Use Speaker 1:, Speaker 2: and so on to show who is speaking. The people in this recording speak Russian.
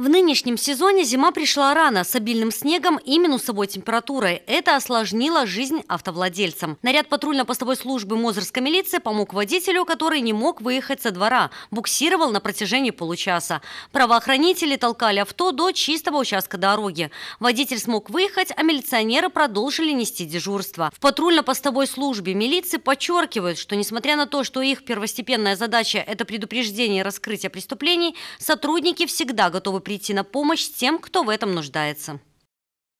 Speaker 1: В нынешнем сезоне зима пришла рано, с обильным снегом и минусовой температурой. Это осложнило жизнь автовладельцам. Наряд патрульно-постовой службы Мозырской милиции помог водителю, который не мог выехать со двора. Буксировал на протяжении получаса. Правоохранители толкали авто до чистого участка дороги. Водитель смог выехать, а милиционеры продолжили нести дежурство. В патрульно-постовой службе милиции подчеркивают, что несмотря на то, что их первостепенная задача – это предупреждение раскрытия преступлений, сотрудники всегда готовы прийти на помощь тем, кто в этом нуждается.